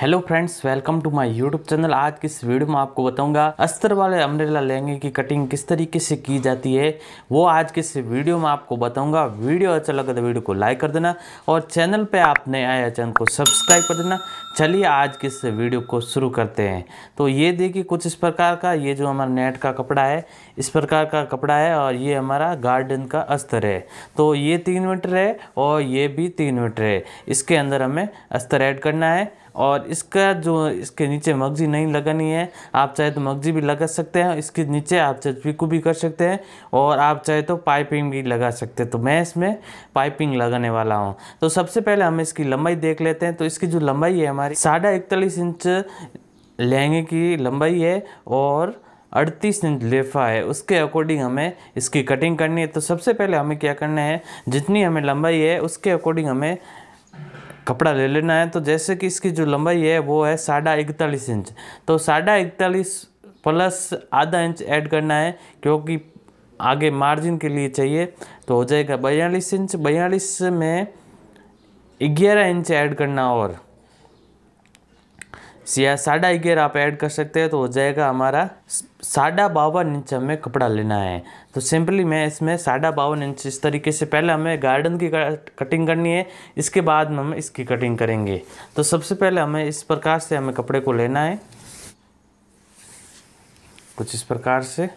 hello friends welcome to my YouTube channel आज की इस वीडियो में आपको बताऊंगा अस्तर वाले अम्ब्रेला लहंगे की कटिंग किस तरीके से की जाती है वो आज की इस वीडियो में आपको बताऊंगा वीडियो अच्छा लगा तो वीडियो को लाइक कर देना और चैनल पे आप नए आए चैनल को सब्सक्राइब कर देना चलिए आज की इस वीडियो को शुरू करते हैं तो ये देखिए कुछ इस प्रकार का ये जो हमारा नेट का कपड़ा है इस प्रकार का कपड़ा है और ये हमारा गार्डन का अस्तर है तो ये तीन मीटर है और ये भी तीन मीटर है इसके अंदर हमें अस्तर ऐड करना है और इसका जो इसके नीचे मगजी नहीं लगानी है आप चाहे तो मगजी भी लगा सकते हैं इसके नीचे आप चाहे पीकू भी कर सकते हैं और आप चाहे तो पाइपिंग भी लगा सकते हैं तो मैं इसमें पाइपिंग लगाने वाला हूँ तो सबसे पहले हम इसकी लंबाई देख लेते हैं तो इसकी जो लंबाई है हमारी साढ़ा इकतालीस इंच लहंगे की लंबाई है और अड़तीस इंच लेफ़ा है उसके अकॉर्डिंग हमें इसकी कटिंग करनी है तो सबसे पहले हमें क्या करना है जितनी हमें लंबाई है उसके अकॉर्डिंग हमें कपड़ा ले लेना है तो जैसे कि इसकी जो लंबाई है वो है साढ़ा इकतालीस इंच तो साढ़ा इकतालीस प्लस आधा इंच ऐड करना है क्योंकि आगे मार्जिन के लिए चाहिए तो हो जाएगा बयालीस इंच बयालीस में ग्यारह इंच ऐड करना और या साढ़ा ग्यारह आप ऐड कर सकते हैं तो हो जाएगा हमारा साढ़ा बावन इंच हमें कपड़ा लेना है तो सिंपली मैं इसमें साढ़ा बावन इंच इस तरीके से पहले हमें गार्डन की कटिंग करनी है इसके बाद में हम इसकी कटिंग करेंगे तो सबसे पहले हमें इस प्रकार से हमें कपड़े को लेना है कुछ इस प्रकार से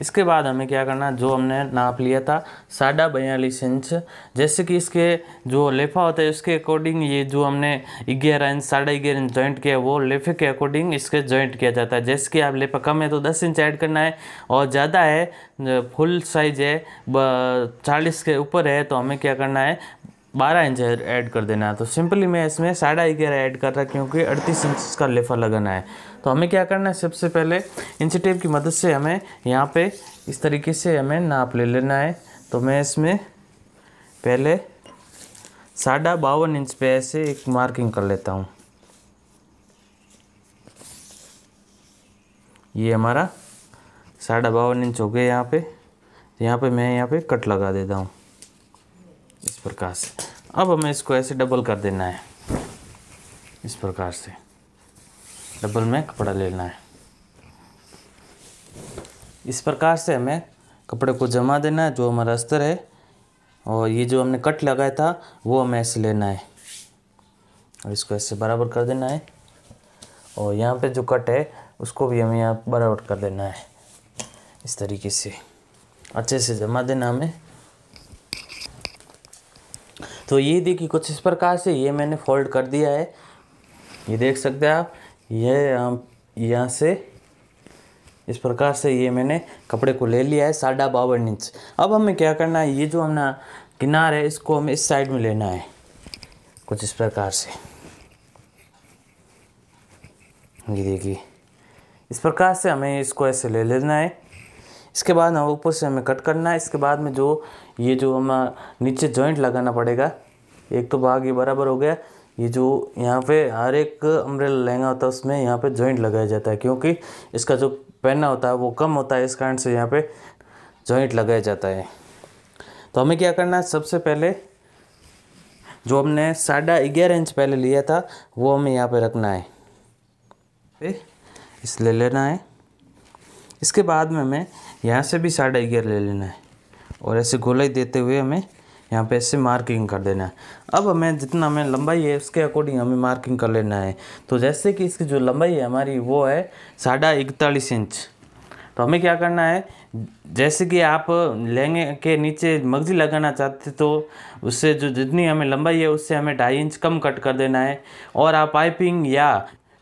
इसके बाद हमें क्या करना जो हमने नाप लिया था साढ़ा बयालीस इंच जैसे कि इसके जो लेफा होता है उसके अकॉर्डिंग ये जो हमने ग्यारह इंच साढ़ा ग्यारह इंच जॉइंट किया वो लेफे के अकॉर्डिंग इसके जॉइंट किया जाता है जैसे कि आप लेफा कम है तो दस इंच ऐड करना है और ज़्यादा है फुल साइज है चालीस के ऊपर है तो हमें क्या करना है बारह इंच ऐड कर देना है तो सिंपली मैं इसमें साढ़ा ग्यारह ऐड कर रहा क्योंकि अड़तीस इंच का लेफ़ा लगाना है तो हमें क्या करना है सबसे पहले इंच टेप की मदद से हमें यहाँ पे इस तरीके से हमें नाप ले लेना है तो मैं इसमें पहले साढ़ा बावन इंच पे ऐसे एक मार्किंग कर लेता हूँ ये हमारा साढ़ा बावन इंच हो गया यहाँ पर यहाँ पर मैं यहाँ पर कट लगा देता हूँ इस प्रकार से अब हमें इसको ऐसे डबल कर देना है इस प्रकार से डबल में कपड़ा लेना है इस प्रकार से हमें कपड़े को जमा देना है जो हमारा अस्तर है और ये जो हमने कट लगाया था वो हमें ऐसे लेना है और इसको ऐसे बराबर कर देना है और यहाँ पे जो कट है उसको भी हमें यहाँ बराबर कर देना है इस तरीके से अच्छे से जमा देना हमें तो ये देखिए कुछ इस प्रकार से ये मैंने फोल्ड कर दिया है ये देख सकते हैं आप ये हम यहाँ से इस प्रकार से ये मैंने कपड़े को ले लिया है साढ़ा बावन इंच अब हमें क्या करना है ये जो हमारा किनार है इसको हमें इस साइड में लेना है कुछ इस प्रकार से ये देखिए इस प्रकार से हमें इसको ऐसे ले लेना है इसके बाद हम ऊपर से हमें कट करना है इसके बाद में जो ये जो हम नीचे जॉइंट लगाना पड़ेगा एक तो भाग ये बराबर हो गया ये जो यहाँ पे हर एक अम्ब्रेला लहंगा होता है उसमें यहाँ पे जॉइंट लगाया जाता है क्योंकि इसका जो पहना होता है वो कम होता है इस कारण से यहाँ पे जॉइंट लगाया जाता है तो हमें क्या करना है सबसे पहले जो हमने साढ़ा ग्यारह इंच पहले लिया था वो हमें यहाँ पे रखना है इसलिए लेना है इसके बाद में हमें यहाँ से भी साढ़ा गियर ले लेना है और ऐसे गोलाई देते हुए हमें यहाँ पे ऐसे मार्किंग कर देना है अब हमें जितना हमें लंबाई है उसके अकॉर्डिंग हमें मार्किंग कर लेना है तो जैसे कि इसकी जो लंबाई है हमारी वो है साढ़ा इकतालीस इंच तो हमें क्या करना है जैसे कि आप लहंगे के नीचे मगजी लगाना चाहते तो उससे जो जितनी हमें लंबाई है उससे हमें ढाई इंच कम कट कर देना है और आप पाइपिंग या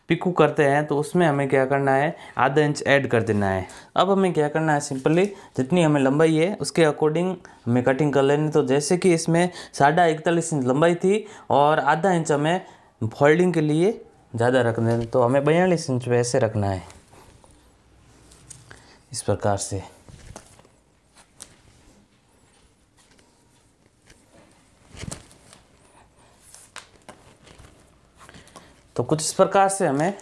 पिकू करते हैं तो उसमें हमें क्या करना है आधा इंच ऐड कर देना है अब हमें क्या करना है सिंपली जितनी हमें लंबाई है उसके अकॉर्डिंग हमें कटिंग कर लेनी तो जैसे कि इसमें साढ़ा इकतालीस इंच लंबाई थी और आधा इंच हमें फोल्डिंग के लिए ज़्यादा रखना है तो हमें बयालीस इंच वैसे रखना है इस प्रकार से तो कुछ इस प्रकार से हमें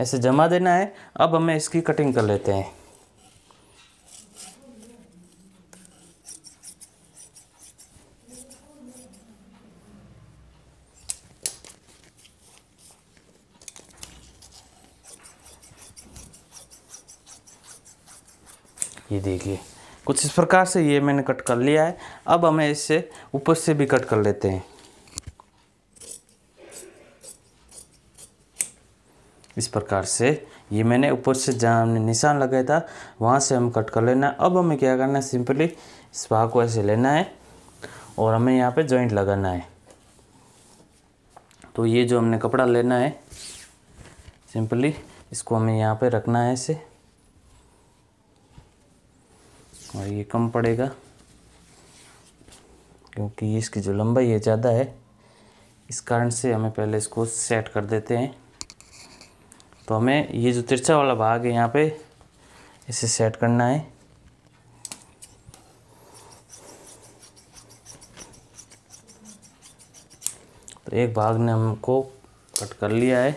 ऐसे जमा देना है अब हमें इसकी कटिंग कर लेते हैं ये देखिए कुछ इस प्रकार से ये मैंने कट कर लिया है अब हमें इससे ऊपर से भी कट कर लेते हैं इस प्रकार से ये मैंने ऊपर से जहाँ हमने निशान लगाया था वहाँ से हम कट कर लेना है अब हमें क्या करना है सिंपली इस भाग को ऐसे लेना है और हमें यहाँ पे जॉइंट लगाना है तो ये जो हमने कपड़ा लेना है सिंपली इसको हमें यहाँ पे रखना है ऐसे और हाँ, ये कम पड़ेगा क्योंकि इसकी जो लंबाई है ज़्यादा है इस कारण से हमें पहले इसको सेट कर देते हैं तो हमें ये जो तिरछा वाला भाग है यहाँ पे इसे सेट करना है तो एक भाग ने हमको कट कर लिया है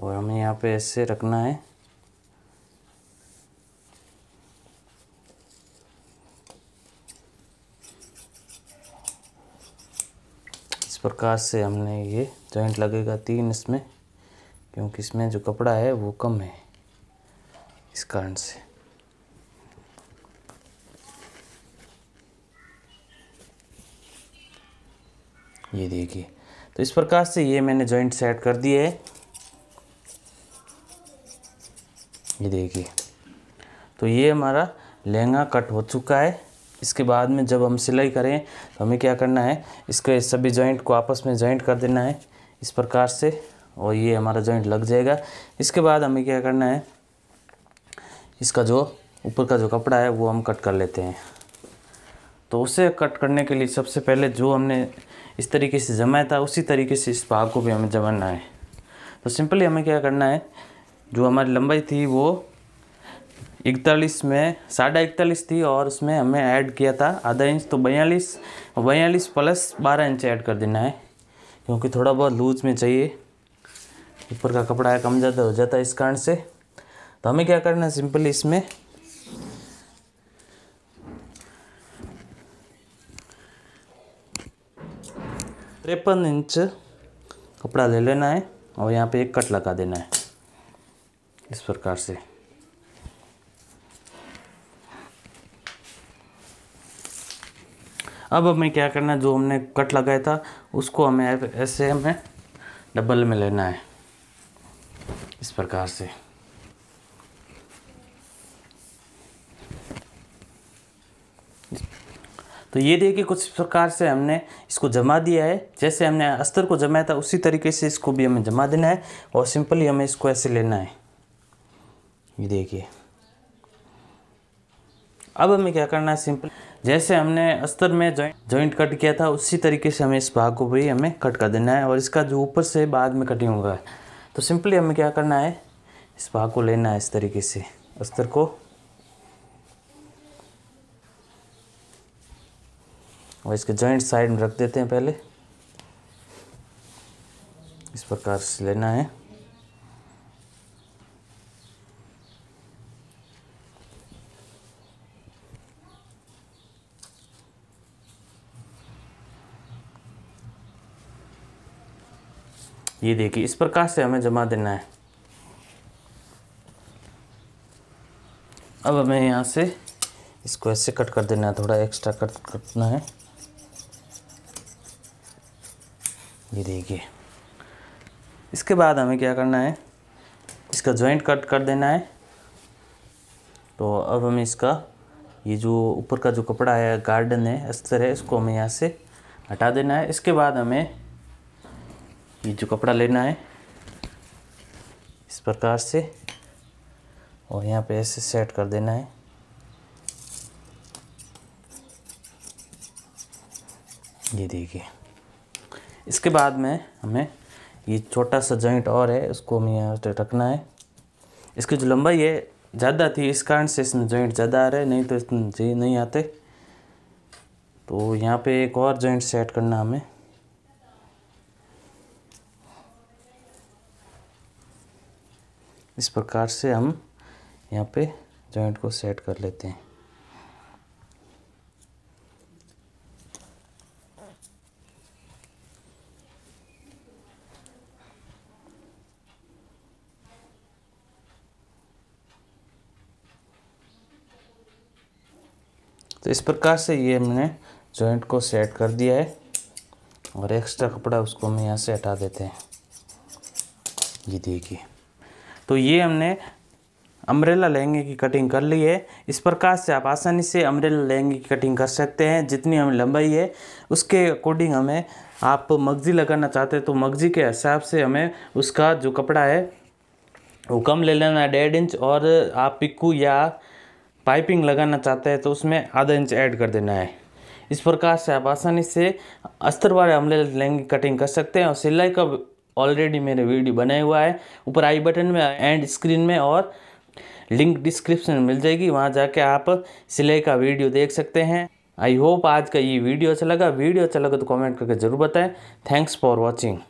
और हमें यहाँ पे ऐसे रखना है प्रकार से हमने ये जॉइंट लगेगा तीन इसमें क्योंकि इसमें जो कपड़ा है वो कम है इस कारण से ये देखिए तो इस प्रकार से ये मैंने जॉइंट सेट कर दिए है ये देखिए तो ये हमारा लहंगा कट हो चुका है इसके बाद में जब हम सिलाई करें तो हमें क्या करना है इसके सभी जॉइंट को आपस में जॉइंट कर देना है इस प्रकार से और ये हमारा जॉइंट लग जाएगा इसके बाद हमें क्या करना है इसका जो ऊपर का जो कपड़ा है वो हम कट कर लेते हैं तो उसे कट करने के लिए सबसे पहले जो हमने इस तरीके से जमाया था उसी तरीके से इस भाग को भी हमें जमाना है तो सिंपली हमें क्या करना है जो हमारी लंबाई थी वो इकतालीस में साढ़ा इकतालीस थी और उसमें हमने ऐड किया था आधा इंच तो बयालीस बयालीस प्लस बारह इंच ऐड कर देना है क्योंकि थोड़ा बहुत लूज में चाहिए ऊपर का कपड़ा कम ज़्यादा हो जाता है इस कारण से तो हमें क्या करना है सिंपली इसमें तिरपन इंच कपड़ा ले लेना है और यहाँ पे एक कट लगा देना है इस प्रकार से अब हमें क्या करना है जो हमने कट लगाया था उसको हमें ऐसे हमें डबल में लेना है इस प्रकार से तो ये देखिए कुछ प्रकार से हमने इसको जमा दिया है जैसे हमने अस्तर को जमाया था उसी तरीके से इसको भी हमें जमा देना है और सिंपली हमें इसको ऐसे लेना है ये देखिए अब हमें क्या करना है सिंपल जैसे हमने अस्तर में जॉइंट कट किया था उसी तरीके से हमें इस भाग को भी हमें कट कर देना है और इसका जो ऊपर से बाद में कटिंग होगा तो सिंपली हमें क्या करना है इस भाग को लेना है इस तरीके से अस्तर को और इसके जॉइंट साइड में रख देते हैं पहले इस प्रकार से लेना है ये देखिए इस प्रकार से हमें जमा देना है अब हमें यहाँ से इसको ऐसे कट कर देना है थोड़ा एक्स्ट्रा कट करना है ये देखिए इसके बाद हमें क्या करना है इसका जॉइंट कट कर देना है तो अब हमें इसका ये जो ऊपर का जो कपड़ा है गार्डन है अस्तर है इसको हमें यहाँ से हटा देना है इसके बाद हमें ये जो कपड़ा लेना है इस प्रकार से और यहाँ पे ऐसे सेट कर देना है ये देखिए इसके बाद में हमें ये छोटा सा जॉइंट और है उसको हमें यहाँ पे रखना है इसकी जो लंबाई है ज़्यादा थी इस कारण से इसमें जॉइंट ज़्यादा आ रहे नहीं तो इसमें जी नहीं आते तो यहाँ पे एक और जॉइंट सेट करना हमें इस प्रकार से हम यहाँ पे जॉइंट को सेट कर लेते हैं तो इस प्रकार से ये हमने जॉइंट को सेट कर दिया है और एक्स्ट्रा कपड़ा उसको हम यहाँ से हटा देते हैं ये देखिए तो ये हमने अम्ब्रेला लहंगे की कटिंग कर ली है इस प्रकार से आप आसानी से अम्ब्रेला लहंगे की कटिंग कर सकते हैं जितनी हमें लंबाई है उसके अकॉर्डिंग हमें आप मगजी लगाना चाहते हैं तो मगजी के हिसाब से हमें उसका जो कपड़ा है वो कम ले लेना है डेढ़ इंच और आप पिक्कू या पाइपिंग लगाना चाहते हैं तो उसमें आधा इंच ऐड कर देना है इस प्रकार से आप आसानी से अस्तर वाले अम्ब्रेला लहंगे कटिंग कर सकते हैं और सिलाई का ऑलरेडी मेरे वीडियो बनाया हुआ है ऊपर आई बटन में एंड स्क्रीन में और लिंक डिस्क्रिप्शन में मिल जाएगी वहाँ जाके आप सिलाई का वीडियो देख सकते हैं आई होप आज का ये वीडियो अच्छा लगा वीडियो अच्छा लगा तो कमेंट करके ज़रूर बताएं थैंक्स फॉर वॉचिंग